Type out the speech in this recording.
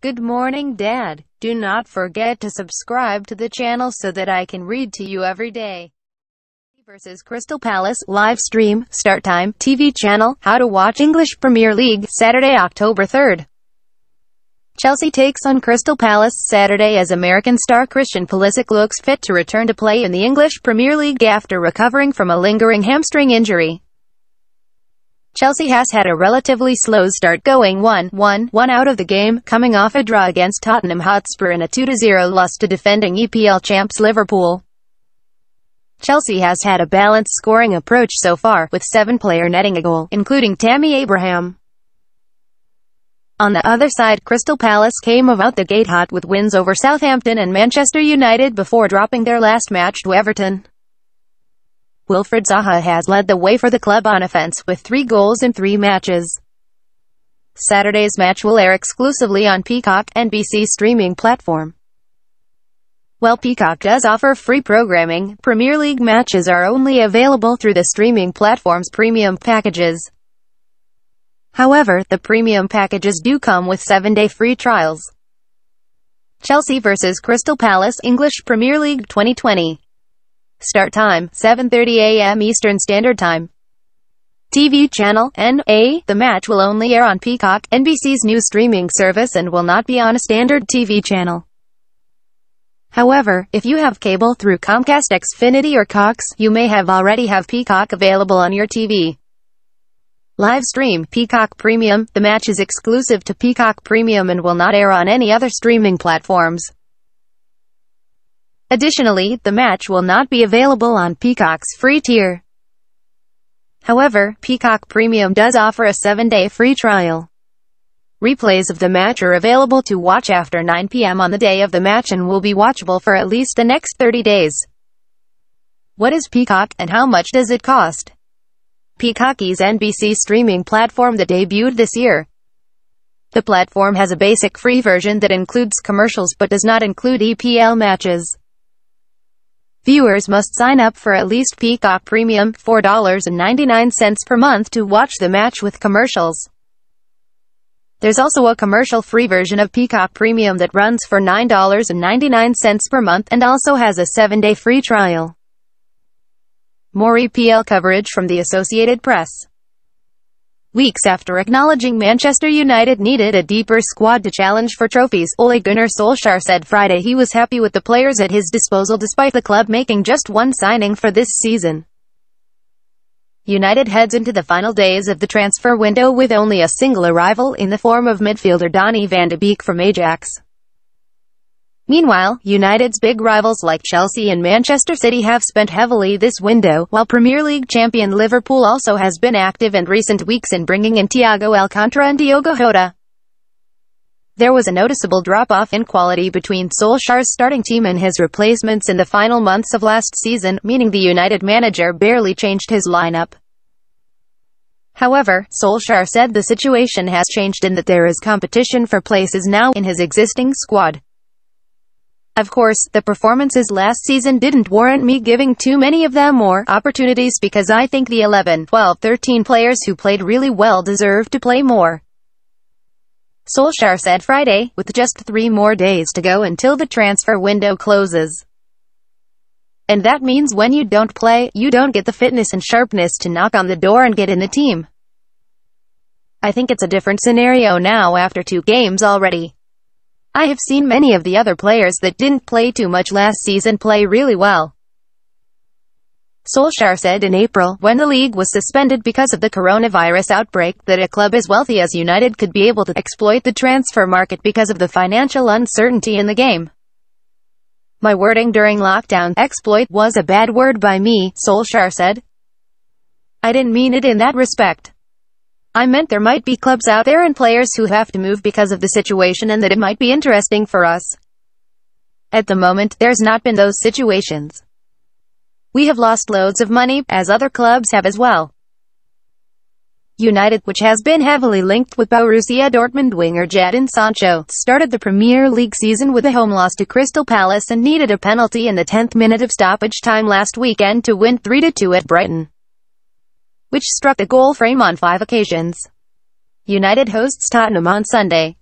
Good morning Dad, do not forget to subscribe to the channel so that I can read to you every day. Versus Crystal Palace live stream, start time, TV channel, how to watch English Premier League, Saturday, October 3rd. Chelsea takes on Crystal Palace Saturday as American star Christian Pulisic looks fit to return to play in the English Premier League after recovering from a lingering hamstring injury. Chelsea has had a relatively slow start going 1-1, 1 out of the game, coming off a draw against Tottenham Hotspur in a 2-0 loss to defending EPL champs Liverpool. Chelsea has had a balanced scoring approach so far, with seven player netting a goal, including Tammy Abraham. On the other side, Crystal Palace came out the gate hot with wins over Southampton and Manchester United before dropping their last match to Everton. Wilfred Zaha has led the way for the club on offense with three goals in three matches. Saturday's match will air exclusively on Peacock, NBC streaming platform. While Peacock does offer free programming, Premier League matches are only available through the streaming platform's premium packages. However, the premium packages do come with seven-day free trials. Chelsea vs Crystal Palace English Premier League 2020 Start time, 7.30 a.m. Eastern Standard Time. TV channel, NA, the match will only air on Peacock, NBC's new streaming service and will not be on a standard TV channel. However, if you have cable through Comcast Xfinity or Cox, you may have already have Peacock available on your TV. Live stream, Peacock Premium, the match is exclusive to Peacock Premium and will not air on any other streaming platforms. Additionally, the match will not be available on Peacock's free tier. However, Peacock Premium does offer a 7-day free trial. Replays of the match are available to watch after 9 p.m. on the day of the match and will be watchable for at least the next 30 days. What is Peacock and how much does it cost? is NBC streaming platform that debuted this year. The platform has a basic free version that includes commercials but does not include EPL matches. Viewers must sign up for at least Peacock Premium, $4.99 per month to watch the match with commercials. There's also a commercial-free version of Peacock Premium that runs for $9.99 per month and also has a 7-day free trial. More EPL coverage from the Associated Press. Weeks after acknowledging Manchester United needed a deeper squad to challenge for trophies, Ole Gunnar Solskjaer said Friday he was happy with the players at his disposal despite the club making just one signing for this season. United heads into the final days of the transfer window with only a single arrival in the form of midfielder Donny van de Beek from Ajax. Meanwhile, United's big rivals like Chelsea and Manchester City have spent heavily this window, while Premier League champion Liverpool also has been active in recent weeks in bringing in Thiago Alcantara and Diogo Jota. There was a noticeable drop-off in quality between Solskjaer's starting team and his replacements in the final months of last season, meaning the United manager barely changed his lineup. However, Solskjaer said the situation has changed in that there is competition for places now in his existing squad. Of course, the performances last season didn't warrant me giving too many of them more opportunities because I think the 11, 12, 13 players who played really well deserve to play more. Solskjaer said Friday, with just three more days to go until the transfer window closes. And that means when you don't play, you don't get the fitness and sharpness to knock on the door and get in the team. I think it's a different scenario now after two games already. I have seen many of the other players that didn't play too much last season play really well. Solskjaer said in April, when the league was suspended because of the coronavirus outbreak, that a club as wealthy as United could be able to exploit the transfer market because of the financial uncertainty in the game. My wording during lockdown, exploit, was a bad word by me, Solskjaer said. I didn't mean it in that respect. I meant there might be clubs out there and players who have to move because of the situation and that it might be interesting for us. At the moment, there's not been those situations. We have lost loads of money, as other clubs have as well. United, which has been heavily linked with Borussia Dortmund winger Jadon Sancho, started the Premier League season with a home loss to Crystal Palace and needed a penalty in the 10th minute of stoppage time last weekend to win 3-2 at Brighton which struck the goal frame on five occasions. United hosts Tottenham on Sunday.